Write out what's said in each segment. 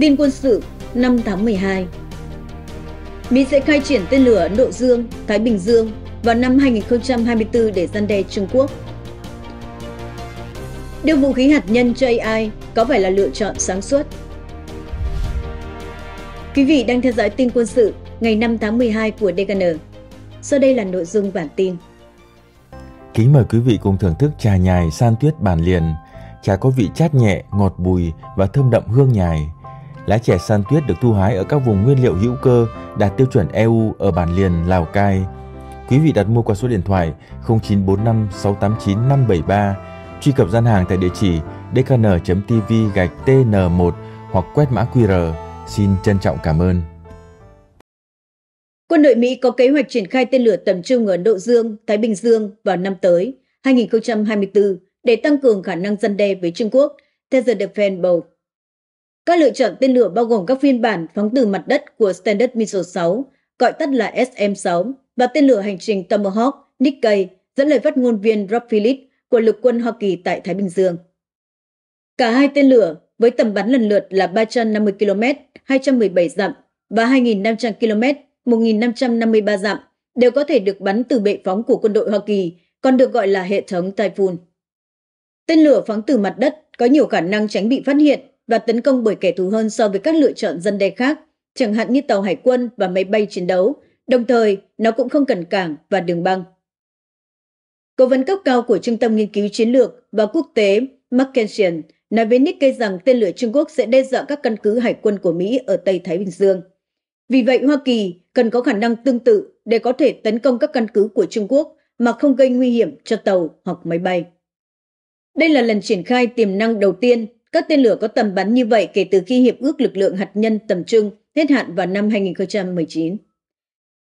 Tin quân sự 5 tháng 12 Mỹ sẽ khai triển tên lửa Ấn Độ Dương, Thái Bình Dương vào năm 2024 để gian đe Trung Quốc. Đưa vũ khí hạt nhân cho AI có phải là lựa chọn sáng suốt? Quý vị đang theo dõi tin quân sự ngày 5 tháng 12 của DKN. Sau đây là nội dung bản tin. Kính mời quý vị cùng thưởng thức trà nhài san tuyết bản liền. Trà có vị chát nhẹ, ngọt bùi và thơm đậm hương nhài – lá chè san tuyết được thu hái ở các vùng nguyên liệu hữu cơ đạt tiêu chuẩn EU ở bản liền Lào Cai. Quý vị đặt mua qua số điện thoại 0945 689 573, truy cập gian hàng tại địa chỉ dkn.tv gạch tn1 hoặc quét mã QR. Xin trân trọng cảm ơn. Quân đội Mỹ có kế hoạch triển khai tên lửa tầm trung ở Ấn Độ Dương, Thái Bình Dương vào năm tới 2024 để tăng cường khả năng dân đe với Trung Quốc, theo The Defense Bowl. Các lựa chọn tên lửa bao gồm các phiên bản phóng từ mặt đất của Standard Missile 6, gọi tắt là SM-6, và tên lửa hành trình Tomahawk Nikkei, dẫn lời phát ngôn viên Rob Phillips của lực quân Hoa Kỳ tại Thái Bình Dương. Cả hai tên lửa với tầm bắn lần lượt là 350 km, 217 dặm và 2.500 km, 1.553 dặm đều có thể được bắn từ bệ phóng của quân đội Hoa Kỳ, còn được gọi là hệ thống Typhoon. Tên lửa phóng từ mặt đất có nhiều khả năng tránh bị phát hiện và tấn công bởi kẻ thù hơn so với các lựa chọn dân đe khác, chẳng hạn như tàu hải quân và máy bay chiến đấu, đồng thời nó cũng không cần cảng và đường băng. Cố vấn cấp cao của Trung tâm Nghiên cứu Chiến lược và Quốc tế Mackenzie nói với Nikkei rằng tên lửa Trung Quốc sẽ đe dọa các căn cứ hải quân của Mỹ ở Tây Thái Bình Dương. Vì vậy, Hoa Kỳ cần có khả năng tương tự để có thể tấn công các căn cứ của Trung Quốc mà không gây nguy hiểm cho tàu hoặc máy bay. Đây là lần triển khai tiềm năng đầu tiên các tên lửa có tầm bắn như vậy kể từ khi Hiệp ước Lực lượng Hạt nhân tầm trung hết hạn vào năm 2019.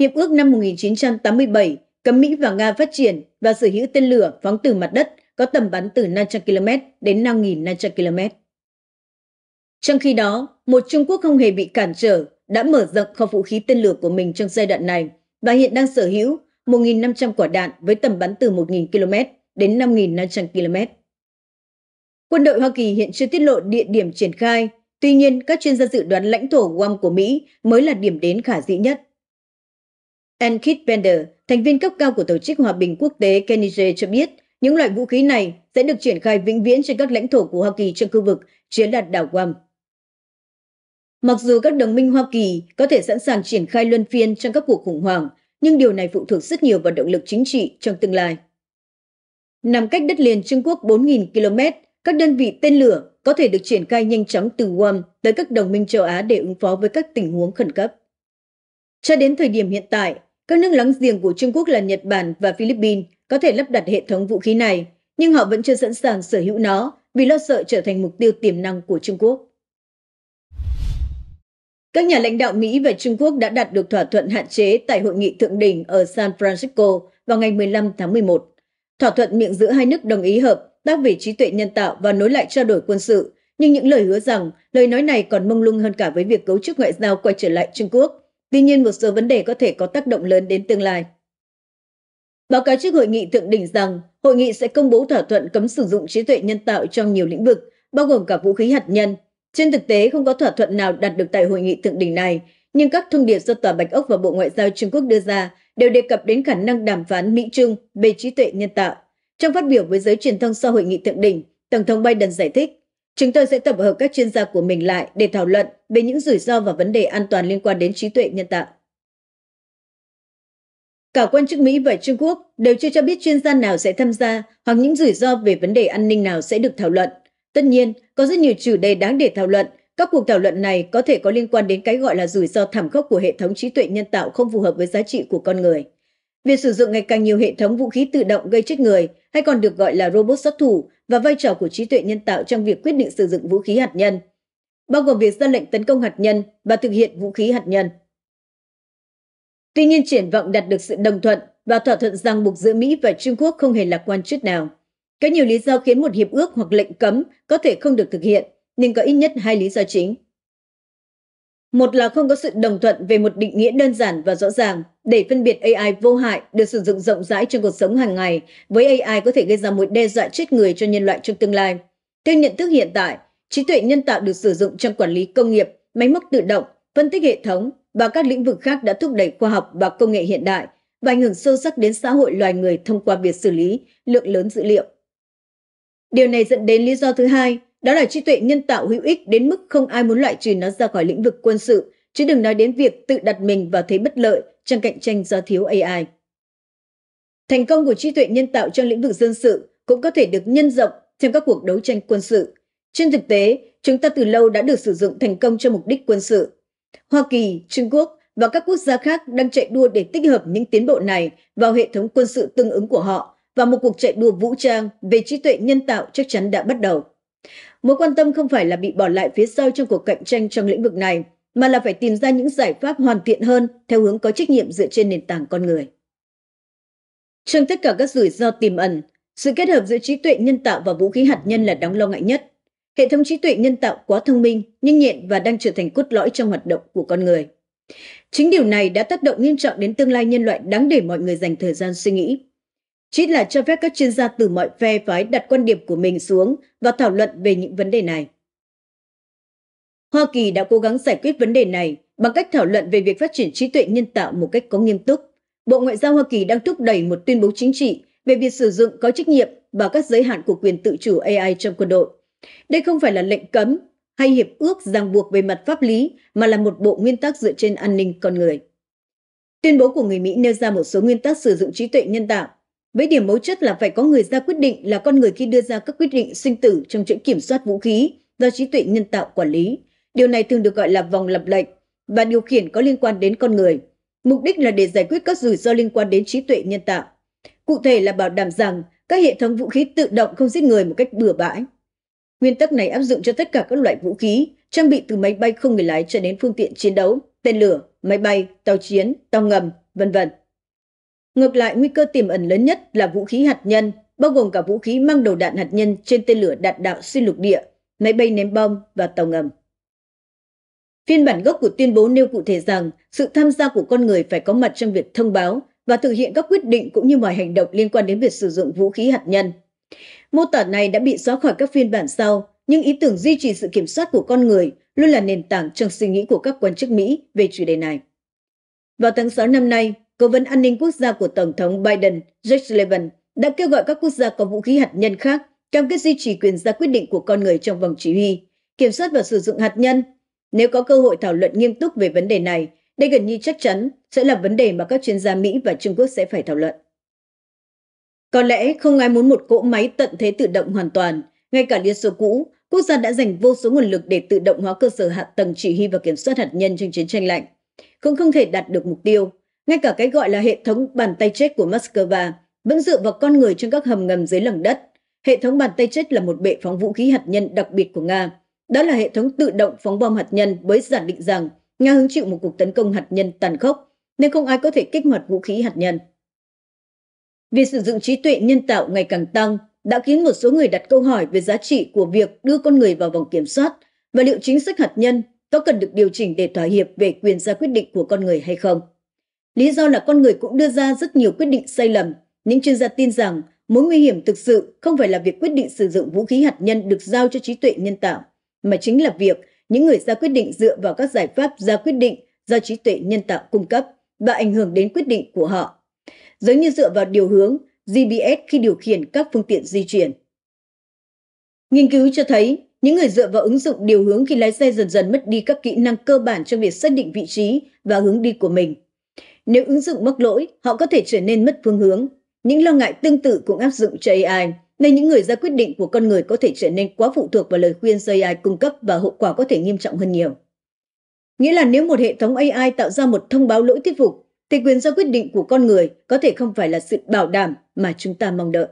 Hiệp ước năm 1987 cấm Mỹ và Nga phát triển và sở hữu tên lửa phóng từ mặt đất có tầm bắn từ 500 km đến 5.500 km. Trong khi đó, một Trung Quốc không hề bị cản trở đã mở rộng kho vũ khí tên lửa của mình trong giai đoạn này và hiện đang sở hữu 1.500 quả đạn với tầm bắn từ 1.000 km đến 5.500 km. Quân đội Hoa Kỳ hiện chưa tiết lộ địa điểm triển khai, tuy nhiên các chuyên gia dự đoán lãnh thổ Guam của Mỹ mới là điểm đến khả dĩ nhất. Ankit Bender, thành viên cấp cao của Tổ chức Hòa bình Quốc tế Kenige cho biết những loại vũ khí này sẽ được triển khai vĩnh viễn trên các lãnh thổ của Hoa Kỳ trong khu vực chiến đạt đảo Guam. Mặc dù các đồng minh Hoa Kỳ có thể sẵn sàng triển khai luân phiên trong các cuộc khủng hoảng, nhưng điều này phụ thuộc rất nhiều vào động lực chính trị trong tương lai. Nằm cách đất liền Trung Quốc 4.000 km, các đơn vị tên lửa có thể được triển khai nhanh chóng từ Guam tới các đồng minh châu Á để ứng phó với các tình huống khẩn cấp. Cho đến thời điểm hiện tại, các nước láng giềng của Trung Quốc là Nhật Bản và Philippines có thể lắp đặt hệ thống vũ khí này, nhưng họ vẫn chưa sẵn sàng sở hữu nó vì lo sợ trở thành mục tiêu tiềm năng của Trung Quốc. Các nhà lãnh đạo Mỹ và Trung Quốc đã đạt được thỏa thuận hạn chế tại hội nghị thượng đỉnh ở San Francisco vào ngày 15 tháng 11. Thỏa thuận miệng giữa hai nước đồng ý hợp tác về trí tuệ nhân tạo và nối lại trao đổi quân sự, nhưng những lời hứa rằng lời nói này còn mông lung hơn cả với việc cấu trúc ngoại giao quay trở lại Trung Quốc. Tuy nhiên, một số vấn đề có thể có tác động lớn đến tương lai. Báo cáo trước hội nghị thượng đỉnh rằng hội nghị sẽ công bố thỏa thuận cấm sử dụng trí tuệ nhân tạo trong nhiều lĩnh vực, bao gồm cả vũ khí hạt nhân. Trên thực tế, không có thỏa thuận nào đạt được tại hội nghị thượng đỉnh này, nhưng các thông điệp do Tòa Bạch Ốc và Bộ Ngoại giao Trung Quốc đưa ra đều đề cập đến khả năng đàm phán Mỹ-Trung về trí tuệ nhân tạo. Trong phát biểu với giới truyền thông sau hội nghị thượng đỉnh, Tổng thống Biden giải thích, chúng tôi sẽ tập hợp các chuyên gia của mình lại để thảo luận về những rủi ro và vấn đề an toàn liên quan đến trí tuệ nhân tạo. Cả quan chức Mỹ và Trung Quốc đều chưa cho biết chuyên gia nào sẽ tham gia hoặc những rủi ro về vấn đề an ninh nào sẽ được thảo luận. Tất nhiên, có rất nhiều chủ đề đáng để thảo luận. Các cuộc thảo luận này có thể có liên quan đến cái gọi là rủi ro thảm khốc của hệ thống trí tuệ nhân tạo không phù hợp với giá trị của con người. Việc sử dụng ngày càng nhiều hệ thống vũ khí tự động gây chết người hay còn được gọi là robot sát thủ và vai trò của trí tuệ nhân tạo trong việc quyết định sử dụng vũ khí hạt nhân, bao gồm việc ra lệnh tấn công hạt nhân và thực hiện vũ khí hạt nhân. Tuy nhiên, triển vọng đạt được sự đồng thuận và thỏa thuận rằng buộc giữa Mỹ và Trung Quốc không hề lạc quan chút nào. Có nhiều lý do khiến một hiệp ước hoặc lệnh cấm có thể không được thực hiện, nhưng có ít nhất hai lý do chính. Một là không có sự đồng thuận về một định nghĩa đơn giản và rõ ràng để phân biệt AI vô hại được sử dụng rộng rãi trong cuộc sống hàng ngày với AI có thể gây ra một đe dọa chết người cho nhân loại trong tương lai. Theo nhận thức hiện tại, trí tuệ nhân tạo được sử dụng trong quản lý công nghiệp, máy móc tự động, phân tích hệ thống và các lĩnh vực khác đã thúc đẩy khoa học và công nghệ hiện đại và ảnh hưởng sâu sắc đến xã hội loài người thông qua việc xử lý lượng lớn dữ liệu. Điều này dẫn đến lý do thứ hai, đó là trí tuệ nhân tạo hữu ích đến mức không ai muốn loại trừ nó ra khỏi lĩnh vực quân sự, chứ đừng nói đến việc tự đặt mình vào thế bất lợi trong cạnh tranh do thiếu AI. Thành công của trí tuệ nhân tạo trong lĩnh vực dân sự cũng có thể được nhân rộng thêm các cuộc đấu tranh quân sự. Trên thực tế, chúng ta từ lâu đã được sử dụng thành công cho mục đích quân sự. Hoa Kỳ, Trung Quốc và các quốc gia khác đang chạy đua để tích hợp những tiến bộ này vào hệ thống quân sự tương ứng của họ và một cuộc chạy đua vũ trang về trí tuệ nhân tạo chắc chắn đã bắt đầu. Mối quan tâm không phải là bị bỏ lại phía sau trong cuộc cạnh tranh trong lĩnh vực này, mà là phải tìm ra những giải pháp hoàn thiện hơn theo hướng có trách nhiệm dựa trên nền tảng con người. Trong tất cả các rủi ro tiềm ẩn, sự kết hợp giữa trí tuệ nhân tạo và vũ khí hạt nhân là đáng lo ngại nhất. Hệ thống trí tuệ nhân tạo quá thông minh, nhanh nhẹn và đang trở thành cốt lõi trong hoạt động của con người. Chính điều này đã tác động nghiêm trọng đến tương lai nhân loại đáng để mọi người dành thời gian suy nghĩ. Chính là cho phép các chuyên gia từ mọi phe phái đặt quan điểm của mình xuống và thảo luận về những vấn đề này. Hoa Kỳ đã cố gắng giải quyết vấn đề này bằng cách thảo luận về việc phát triển trí tuệ nhân tạo một cách có nghiêm túc. Bộ Ngoại giao Hoa Kỳ đang thúc đẩy một tuyên bố chính trị về việc sử dụng có trách nhiệm và các giới hạn của quyền tự chủ AI trong quân đội. Đây không phải là lệnh cấm hay hiệp ước ràng buộc về mặt pháp lý mà là một bộ nguyên tắc dựa trên an ninh con người. Tuyên bố của người Mỹ nêu ra một số nguyên tắc sử dụng trí tuệ nhân tạo với điểm mấu chốt là phải có người ra quyết định là con người khi đưa ra các quyết định sinh tử trong chuỗi kiểm soát vũ khí do trí tuệ nhân tạo quản lý. Điều này thường được gọi là vòng lập lệnh và điều khiển có liên quan đến con người. Mục đích là để giải quyết các rủi ro liên quan đến trí tuệ nhân tạo. Cụ thể là bảo đảm rằng các hệ thống vũ khí tự động không giết người một cách bừa bãi. Nguyên tắc này áp dụng cho tất cả các loại vũ khí, trang bị từ máy bay không người lái cho đến phương tiện chiến đấu, tên lửa, máy bay, tàu chiến, tàu ngầm, vân vân. Ngược lại, nguy cơ tiềm ẩn lớn nhất là vũ khí hạt nhân, bao gồm cả vũ khí mang đầu đạn hạt nhân trên tên lửa đạn đạo xuyên lục địa, máy bay ném bom và tàu ngầm. Phiên bản gốc của tuyên bố nêu cụ thể rằng sự tham gia của con người phải có mặt trong việc thông báo và thực hiện các quyết định cũng như mọi hành động liên quan đến việc sử dụng vũ khí hạt nhân. Mô tả này đã bị xóa khỏi các phiên bản sau, nhưng ý tưởng duy trì sự kiểm soát của con người luôn là nền tảng trong suy nghĩ của các quan chức Mỹ về chủ đề này. Vào tháng 6 năm nay, Cố vấn an ninh quốc gia của Tổng thống Biden, Jake Sullivan, đã kêu gọi các quốc gia có vũ khí hạt nhân khác cam kết duy trì quyền ra quyết định của con người trong vòng chỉ huy, kiểm soát và sử dụng hạt nhân. Nếu có cơ hội thảo luận nghiêm túc về vấn đề này, đây gần như chắc chắn sẽ là vấn đề mà các chuyên gia Mỹ và Trung Quốc sẽ phải thảo luận. Có lẽ không ai muốn một cỗ máy tận thế tự động hoàn toàn. Ngay cả Liên Xô cũ, quốc gia đã dành vô số nguồn lực để tự động hóa cơ sở hạ tầng chỉ huy và kiểm soát hạt nhân trong chiến tranh lạnh. Cũng không thể đạt được mục tiêu. Ngay cả cái gọi là hệ thống bàn tay chết của Moscow vẫn dựa vào con người trong các hầm ngầm dưới lòng đất. Hệ thống bàn tay chết là một bệ phóng vũ khí hạt nhân đặc biệt của Nga. Đó là hệ thống tự động phóng bom hạt nhân với giả định rằng Nga hứng chịu một cuộc tấn công hạt nhân tàn khốc, nên không ai có thể kích hoạt vũ khí hạt nhân. Việc sử dụng trí tuệ nhân tạo ngày càng tăng đã khiến một số người đặt câu hỏi về giá trị của việc đưa con người vào vòng kiểm soát và liệu chính sách hạt nhân có cần được điều chỉnh để thỏa hiệp về quyền ra quyết định của con người hay không. Lý do là con người cũng đưa ra rất nhiều quyết định sai lầm. Những chuyên gia tin rằng mối nguy hiểm thực sự không phải là việc quyết định sử dụng vũ khí hạt nhân được giao cho trí tuệ nhân tạo, mà chính là việc những người ra quyết định dựa vào các giải pháp ra quyết định do trí tuệ nhân tạo cung cấp và ảnh hưởng đến quyết định của họ. Giống như dựa vào điều hướng GPS khi điều khiển các phương tiện di chuyển. Nghiên cứu cho thấy, những người dựa vào ứng dụng điều hướng khi lái xe dần dần mất đi các kỹ năng cơ bản trong việc xác định vị trí và hướng đi của mình. Nếu ứng dụng mắc lỗi, họ có thể trở nên mất phương hướng. Những lo ngại tương tự cũng áp dụng cho AI, nên những người ra quyết định của con người có thể trở nên quá phụ thuộc vào lời khuyên do AI cung cấp và hậu quả có thể nghiêm trọng hơn nhiều. Nghĩa là nếu một hệ thống AI tạo ra một thông báo lỗi thuyết phục, thì quyền ra quyết định của con người có thể không phải là sự bảo đảm mà chúng ta mong đợi.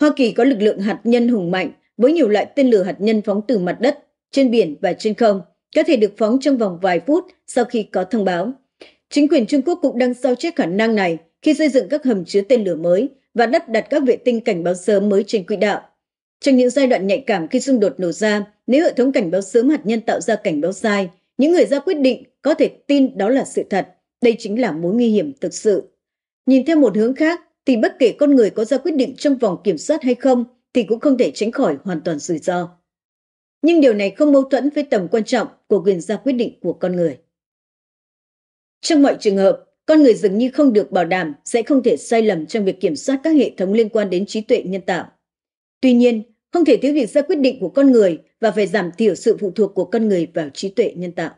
Hoa Kỳ có lực lượng hạt nhân hùng mạnh với nhiều loại tên lửa hạt nhân phóng từ mặt đất, trên biển và trên không, có thể được phóng trong vòng vài phút sau khi có thông báo. Chính quyền Trung Quốc cũng đang sao chép khả năng này khi xây dựng các hầm chứa tên lửa mới và lắp đặt các vệ tinh cảnh báo sớm mới trên quỹ đạo. Trong những giai đoạn nhạy cảm khi xung đột nổ ra, nếu hệ thống cảnh báo sớm hạt nhân tạo ra cảnh báo sai, những người ra quyết định có thể tin đó là sự thật. Đây chính là mối nguy hiểm thực sự. Nhìn theo một hướng khác, thì bất kể con người có ra quyết định trong vòng kiểm soát hay không, thì cũng không thể tránh khỏi hoàn toàn rủi ro. Nhưng điều này không mâu thuẫn với tầm quan trọng của quyền ra quyết định của con người. Trong mọi trường hợp, con người dường như không được bảo đảm sẽ không thể sai lầm trong việc kiểm soát các hệ thống liên quan đến trí tuệ nhân tạo. Tuy nhiên, không thể thiếu việc ra quyết định của con người và phải giảm thiểu sự phụ thuộc của con người vào trí tuệ nhân tạo.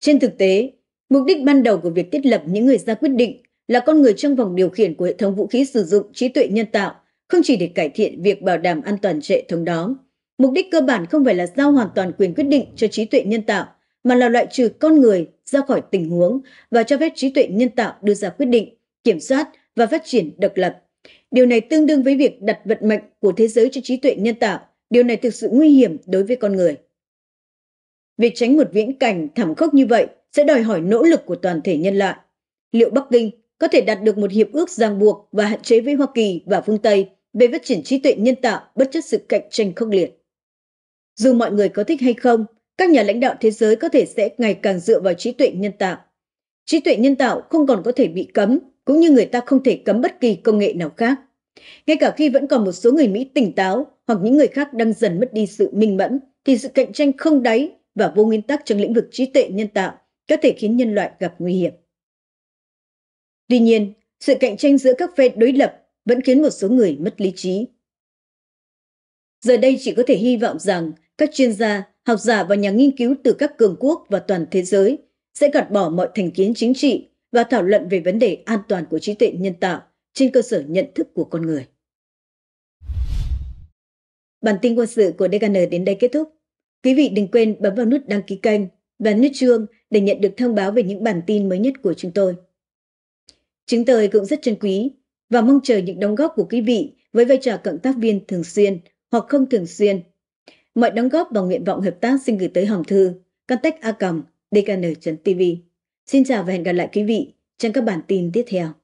Trên thực tế, mục đích ban đầu của việc thiết lập những người ra quyết định là con người trong vòng điều khiển của hệ thống vũ khí sử dụng trí tuệ nhân tạo không chỉ để cải thiện việc bảo đảm an toàn hệ thống đó. Mục đích cơ bản không phải là giao hoàn toàn quyền quyết định cho trí tuệ nhân tạo, mà là loại trừ con người ra khỏi tình huống và cho phép trí tuệ nhân tạo đưa ra quyết định, kiểm soát và phát triển độc lập. Điều này tương đương với việc đặt vận mệnh của thế giới cho trí tuệ nhân tạo. Điều này thực sự nguy hiểm đối với con người. Việc tránh một viễn cảnh thảm khốc như vậy sẽ đòi hỏi nỗ lực của toàn thể nhân loại. Liệu Bắc Kinh có thể đạt được một hiệp ước ràng buộc và hạn chế với Hoa Kỳ và phương Tây về phát triển trí tuệ nhân tạo bất chấp sự cạnh tranh khốc liệt? Dù mọi người có thích hay không, các nhà lãnh đạo thế giới có thể sẽ ngày càng dựa vào trí tuệ nhân tạo. Trí tuệ nhân tạo không còn có thể bị cấm, cũng như người ta không thể cấm bất kỳ công nghệ nào khác. Ngay cả khi vẫn còn một số người Mỹ tỉnh táo hoặc những người khác đang dần mất đi sự minh mẫn, thì sự cạnh tranh không đáy và vô nguyên tắc trong lĩnh vực trí tuệ nhân tạo có thể khiến nhân loại gặp nguy hiểm. Tuy nhiên, sự cạnh tranh giữa các phe đối lập vẫn khiến một số người mất lý trí. Giờ đây chỉ có thể hy vọng rằng các chuyên gia, học giả và nhà nghiên cứu từ các cường quốc và toàn thế giới sẽ gạt bỏ mọi thành kiến chính trị và thảo luận về vấn đề an toàn của trí tuệ nhân tạo trên cơ sở nhận thức của con người. Bản tin quân sự của DKN đến đây kết thúc. Quý vị đừng quên bấm vào nút đăng ký kênh và nút chuông để nhận được thông báo về những bản tin mới nhất của chúng tôi. Chúng tôi cũng rất trân quý và mong chờ những đóng góp của quý vị với vai trò cộng tác viên thường xuyên hoặc không thường xuyên Mọi đóng góp và nguyện vọng hợp tác xin gửi tới hòm thư contact a dkn.tv. Xin chào và hẹn gặp lại quý vị trong các bản tin tiếp theo.